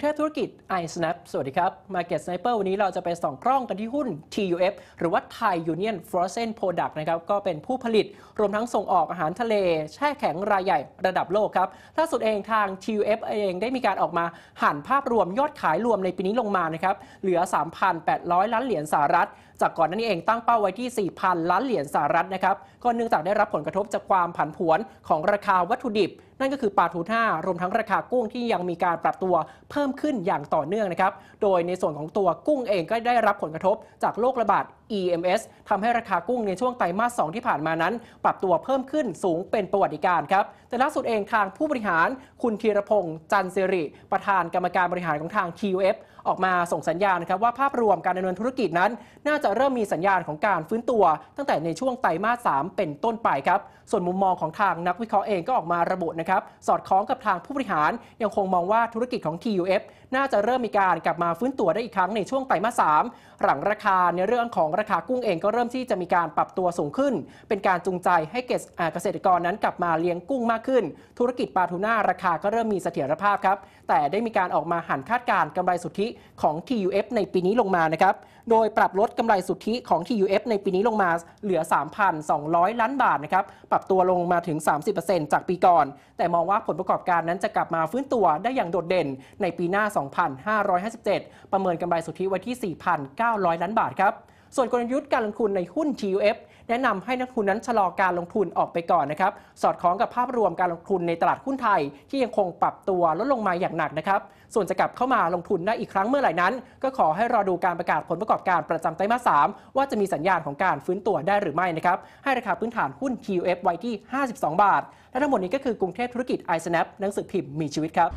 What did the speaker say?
เทพธุรกิจ iSnap สวัสดีครับ Market Sniper วันนี้เราจะไปส่องกล้องกันที่หุ้น TUF หรือว่า Thai Union Frozen Product นะครับ ก็เป็นผู้ผลิตรวมทั้งส่งออกอาหารทะเล แช่แข็งรายใหญ่ระดับโลกครับ ล่าสุดเองทาง TUF เองได้มีการออกมาหันภาพรวมยอดขายรวมในปีนี้ลงมานะครับ เหลือ 3,800 ล้านเหรียญสหรัฐ จากก่อนนั้นเองตั้งเป้าไว้ที่4,000 ล้านเหรียญสหรัฐนะครับก็เนื่องจากได้รับผลกระทบจากความผันผวนของราคาวัตถุดิบนั่นก็คือปลาทูน่ารวมทั้งราคากุ้งที่ยังมีการปรับตัวเพิ่มขึ้นอย่างต่อเนื่องนะครับ โดยในส่วนของตัวกุ้งเองก็ได้รับผลกระทบ จากโรคระบาด EMS ทำให้ราคากุ้งในช่วงไตรมาส2ที่ผ่านมานั้น ปรับตัวเพิ่มขึ้นสูงเป็นประวัติการครับแต่ล่าสุดเองทางผู้บริหารคุณธีรพงศ์จันสิริ ประธานกรรมการบริหารของทาง q f ออกมาส่งสัญญาณนะครับว่าภาพรวมการดำเนินธุรกิจนั้น น่าจะเริ่มมีสัญญาณของการฟื้นตัว ตั้งแต่ในช่วงไตรมาส3เป็นต้นไปครับส่วนมุมมองของทางนักวิเคราะห์เองก็ออกมาระบุนะครับสอดคล้องกับทางผู้บริหารยังคงมองว่าธุรกิจของ TUF น่าจะเริ่มมีการกลับมาฟื้นตัวได้อีกครั้งในช่วงไตรมาสสามหลังราคาในเรื่องของราคากุ้งเองก็เริ่มที่จะมีการปรับตัวสูงขึ้น เป็นการจูงใจให้เกษตรกรนั้นกลับมาเลี้ยงกุ้งมากขึ้น ธุรกิจปลาทูน่าราคาก็เริ่มมีเสถียรภาพครับ แต่ได้มีการออกมาหันคาดการกำไรสุทธิของ TUF ในปีนี้ลงมา นะครับ โดยปรับลดกำไรสุทธิของ TUF ในปีนี้ลงมาเหลือ 3,200 ล้านบาทนะครับ ปรับตัวลงมาถึง 30%จากปีก่อนแต่มองว่าผลประกอบการนั้นจะกลับมาฟื้นตัวได้อย่างโดดเด่นในปีหน้า 2557 ประเมินกำไรสุทธิไว้ที่ 4,900 ล้านบาทครับส่วนกลยุทธ์การลงทุนในหุ้น TUF แนะนำให้นักทุนนั้นชะลอการลงทุนออกไปก่อนนะครับ สอดคล้องกับภาพรวมการลงทุนในตลาดหุ้นไทย ที่ยังคงปรับตัวลดลงมาอย่างหนักนะครับ ส่วนจะกลับเข้ามาลงทุนได้อีกครั้งเมื่อไหร่นั้น ก็ขอให้รอดูการประกาศผลประกอบการประจำไตรมาสสมว่าจะมีสัญญาณของการฟื้นตัวได้หรือไม่นะครับ ให้ราคาพื้นฐานหุ้น QF ไว้ที่ 52 บาท และทั้งหมดนี้ก็คือกรุงเทพธุรกิจ i s n a p หนังสือพิมพ์มีชีวิตครับ